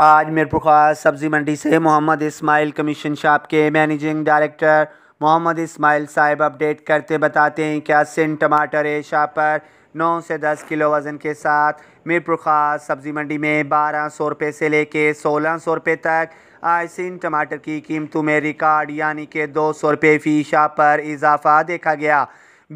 आज मीरपुर खास सब्ज़ी मंडी से मोहम्मद इस्माइल कमीशन शॉप के मैनेजिंग डायरेक्टर मोहम्मद इस्माइल साहब अपडेट करते बताते हैं कि सिंह टमाटर है शॉप पर नौ से दस किलो वज़न के साथ मीरपुर खास सब्ज़ी मंडी में बारह सौ रुपये से लेके सोलह सौ रुपये तक आज सिंह टमाटर की कीमतों में रिकॉर्ड यानी कि दो सौ रुपये फ़ी शॉप पर इजाफा देखा गया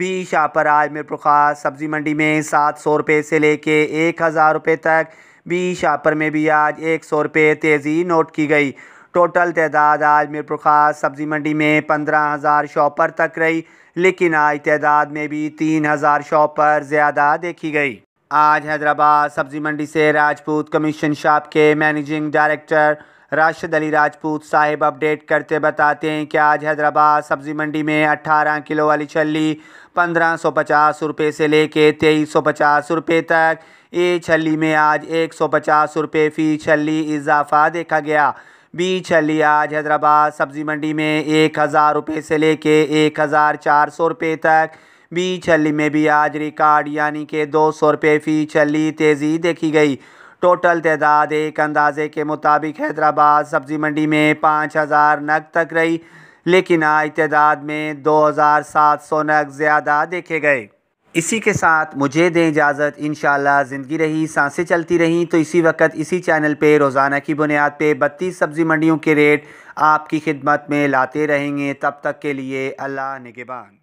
बी शाह पर आज मीरपुर खास सब्ज़ी मंडी में सात सौ रुपये से लेके एक हज़ार रुपये तक बी शापर में भी आज एक सौ रुपये तेज़ी नोट की गई टोटल तादाद आज मीरपुर खास सब्ज़ी मंडी में पंद्रह हज़ार शॉपर तक रही लेकिन आज तादाद में भी तीन हज़ार शॉपर ज़्यादा देखी गई आज हैदराबाद सब्जी मंडी से राजपूत कमीशन शॉप के मैनेजिंग डायरेक्टर राशिद अली राजपूत साहिब अपडेट करते बताते हैं कि आज हैदराबाद सब्ज़ी मंडी में 18 किलो वाली छली पंद्रह सौ पचास रुपये से लेके तेईस सौ पचास रुपये तक ए छली में आज एक सौ पचास रुपये फ़ी छली इजाफा देखा गया बी छली आज हैदराबाद सब्ज़ी मंडी में एक हज़ार रुपये से लेके एक हज़ार चार सौ रुपये तक बी छली में भी आज रिकॉर्ड यानी कि दो सौ रुपये फी छली तेज़ी देखी गई टोटल तदाद एक अंदाजे के मुताबिक हैदराबाद सब्ज़ी मंडी में पाँच हज़ार नग तक रही लेकिन आज तदाद में दो हज़ार सात सौ नग ज़्यादा देखे गए इसी के साथ मुझे दें इजाज़त इन ज़िंदगी रही सांसें चलती रहीं तो इसी वक्त इसी चैनल पर रोज़ाना की बुनियाद पर बत्तीस सब्ज़ी मंडियों के रेट आपकी खिदमत में लाते रहेंगे तब तक के लिए अल्लाह निगबान